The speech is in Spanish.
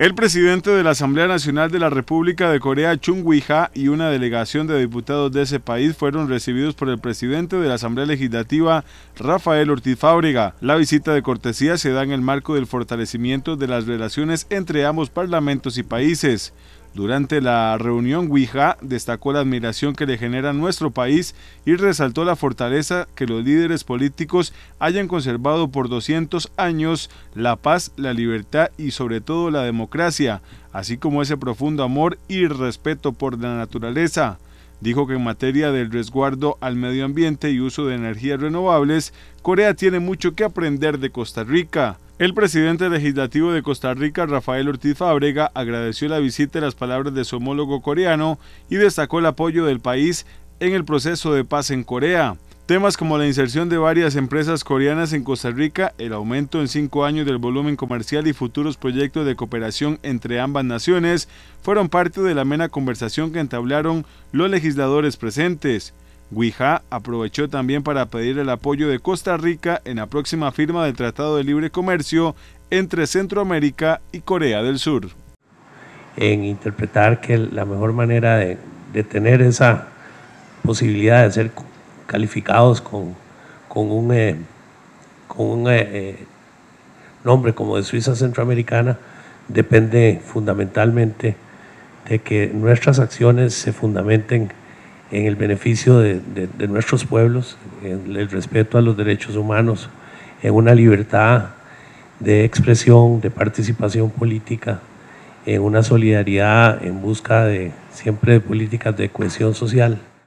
El presidente de la Asamblea Nacional de la República de Corea, Chung Wi-ha, y una delegación de diputados de ese país fueron recibidos por el presidente de la Asamblea Legislativa, Rafael Ortiz Fábrega. La visita de cortesía se da en el marco del fortalecimiento de las relaciones entre ambos parlamentos y países. Durante la reunión, Ouija destacó la admiración que le genera nuestro país y resaltó la fortaleza que los líderes políticos hayan conservado por 200 años la paz, la libertad y sobre todo la democracia, así como ese profundo amor y respeto por la naturaleza dijo que en materia del resguardo al medio ambiente y uso de energías renovables, Corea tiene mucho que aprender de Costa Rica. El presidente legislativo de Costa Rica, Rafael Ortiz Fábrega, agradeció la visita y las palabras de su homólogo coreano y destacó el apoyo del país en el proceso de paz en Corea. Temas como la inserción de varias empresas coreanas en Costa Rica, el aumento en cinco años del volumen comercial y futuros proyectos de cooperación entre ambas naciones fueron parte de la amena conversación que entablaron los legisladores presentes. Guija aprovechó también para pedir el apoyo de Costa Rica en la próxima firma del Tratado de Libre Comercio entre Centroamérica y Corea del Sur. En interpretar que la mejor manera de, tener esa posibilidad de ser calificados con, un, eh, eh, eh, nombre como de Suiza Centroamericana depende fundamentalmente de que nuestras acciones se fundamenten en el beneficio de, nuestros pueblos, en el respeto a los derechos humanos, en una libertad de expresión, de participación política, en una solidaridad en busca de siempre de políticas de cohesión social.